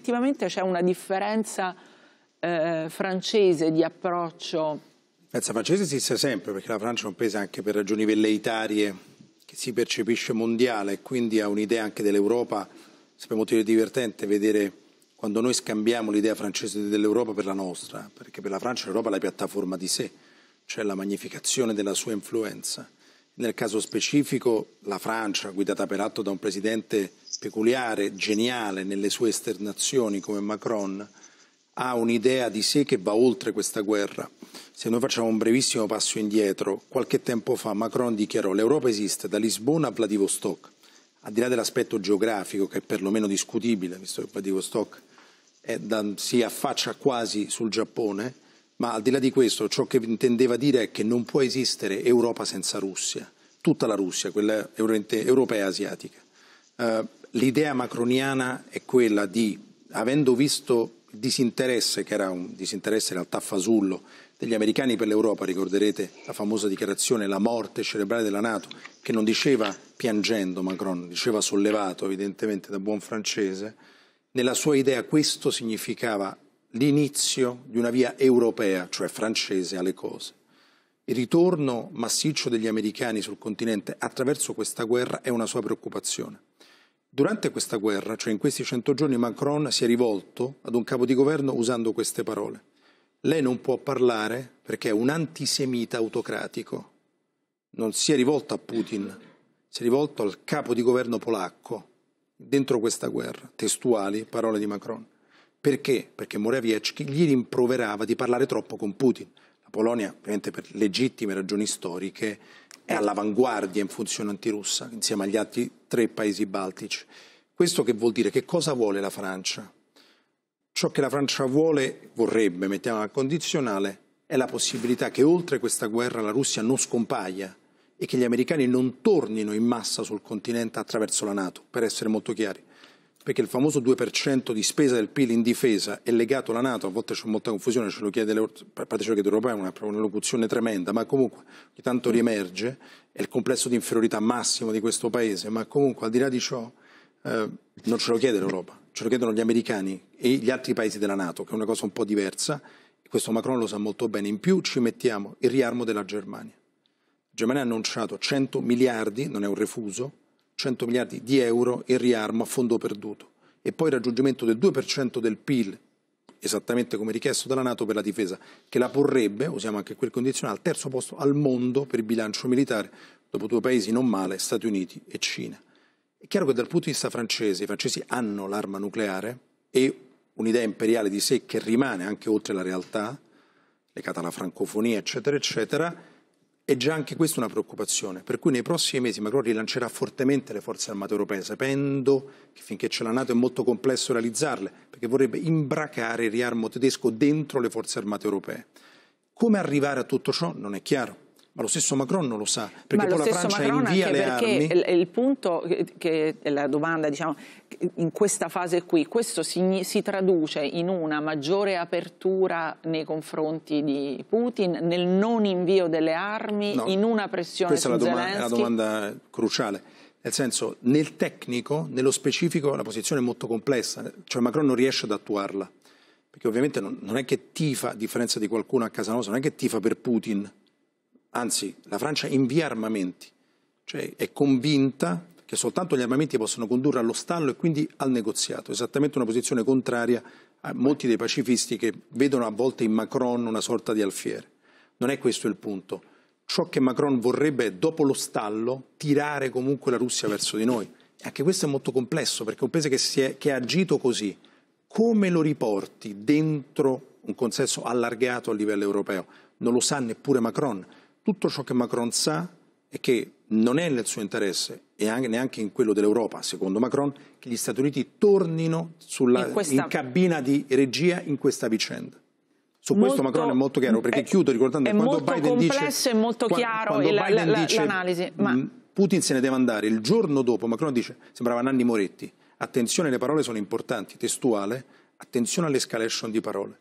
Effettivamente c'è una differenza eh, francese di approccio. Eh, la differenza francese esiste sempre perché la Francia è un paese anche per ragioni velleitarie che si percepisce mondiale e quindi ha un'idea anche dell'Europa. Sappiamo molto divertente vedere quando noi scambiamo l'idea francese dell'Europa per la nostra, perché per la Francia l'Europa è la piattaforma di sé, cioè la magnificazione della sua influenza. Nel caso specifico la Francia, guidata peraltro da un presidente peculiare, geniale nelle sue esternazioni come Macron, ha un'idea di sé che va oltre questa guerra. Se noi facciamo un brevissimo passo indietro, qualche tempo fa Macron dichiarò l'Europa esiste da Lisbona a Vladivostok, al di là dell'aspetto geografico che è perlomeno discutibile, visto che Vladivostok da, si affaccia quasi sul Giappone, ma al di là di questo ciò che intendeva dire è che non può esistere Europa senza Russia, tutta la Russia, quella europea e asiatica. Uh, l'idea macroniana è quella di, avendo visto il disinteresse, che era un disinteresse in realtà fasullo, degli americani per l'Europa, ricorderete la famosa dichiarazione La morte cerebrale della Nato, che non diceva piangendo Macron, diceva sollevato evidentemente da buon francese, nella sua idea questo significava l'inizio di una via europea, cioè francese, alle cose. Il ritorno massiccio degli americani sul continente attraverso questa guerra è una sua preoccupazione. Durante questa guerra, cioè in questi 100 giorni, Macron si è rivolto ad un capo di governo usando queste parole. Lei non può parlare perché è un antisemita autocratico. Non si è rivolto a Putin, si è rivolto al capo di governo polacco dentro questa guerra. Testuali parole di Macron. Perché? Perché Morawiecki gli rimproverava di parlare troppo con Putin. La Polonia, ovviamente per legittime ragioni storiche, è all'avanguardia in funzione antirussa insieme agli altri tre paesi baltici. Questo che vuol dire? Che cosa vuole la Francia? Ciò che la Francia vuole, vorrebbe, mettiamo a condizionale, è la possibilità che oltre questa guerra la Russia non scompaia e che gli americani non tornino in massa sul continente attraverso la Nato, per essere molto chiari perché il famoso 2% di spesa del PIL in difesa è legato alla Nato, a volte c'è molta confusione, ce lo chiede la parte ce lo l'Europa, è una, una locuzione tremenda, ma comunque ogni tanto mm. riemerge, è il complesso di inferiorità massimo di questo Paese, ma comunque al di là di ciò eh, non ce lo chiede l'Europa, ce lo chiedono gli americani e gli altri paesi della Nato, che è una cosa un po' diversa, questo Macron lo sa molto bene, in più ci mettiamo il riarmo della Germania. La Germania ha annunciato 100 miliardi, non è un refuso, 100 miliardi di euro in riarmo a fondo perduto e poi il raggiungimento del 2% del PIL, esattamente come richiesto dalla Nato per la difesa, che la porrebbe, usiamo anche quel condizionale, al terzo posto al mondo per il bilancio militare, dopo due paesi non male, Stati Uniti e Cina. È chiaro che dal punto di vista francese, i francesi hanno l'arma nucleare e un'idea imperiale di sé che rimane anche oltre la realtà, legata alla francofonia, eccetera, eccetera, è già anche questa una preoccupazione, per cui nei prossimi mesi Macron rilancerà fortemente le forze armate europee, sapendo che finché c'è la Nato è molto complesso realizzarle, perché vorrebbe imbracare il riarmo tedesco dentro le forze armate europee. Come arrivare a tutto ciò non è chiaro. Ma lo stesso Macron non lo sa, perché Ma poi la Francia Macron invia le armi. Il, il punto, che, che la domanda, diciamo, in questa fase qui, questo si, si, traduce in una maggiore apertura nei confronti di Putin, nel non invio delle armi, no, in una pressione questa su Questa è la domanda cruciale. Nel senso, nel tecnico, nello specifico, la posizione è molto complessa, cioè Macron non riesce ad attuarla, perché ovviamente non, non è che tifa, a differenza di qualcuno a casa nostra, non è che tifa per Putin, anzi la Francia invia armamenti, cioè è convinta che soltanto gli armamenti possono condurre allo stallo e quindi al negoziato, esattamente una posizione contraria a molti dei pacifisti che vedono a volte in Macron una sorta di alfiere. Non è questo il punto. Ciò che Macron vorrebbe è, dopo lo stallo, tirare comunque la Russia verso di noi. E Anche questo è molto complesso, perché un paese che, è, che ha agito così, come lo riporti dentro un consenso allargato a livello europeo? Non lo sa neppure Macron tutto ciò che Macron sa è che non è nel suo interesse e anche, neanche in quello dell'Europa, secondo Macron, che gli Stati Uniti tornino sulla, in, questa... in cabina di regia in questa vicenda. Su questo Macron è molto chiaro, perché è, chiudo ricordando che quando Biden dice... È molto complesso e molto chiaro l'analisi. La, la, ma... Mm, Putin se ne deve andare. Il giorno dopo Macron dice, sembrava Nanni Moretti, attenzione le parole sono importanti, testuale, attenzione all'escalation di parole.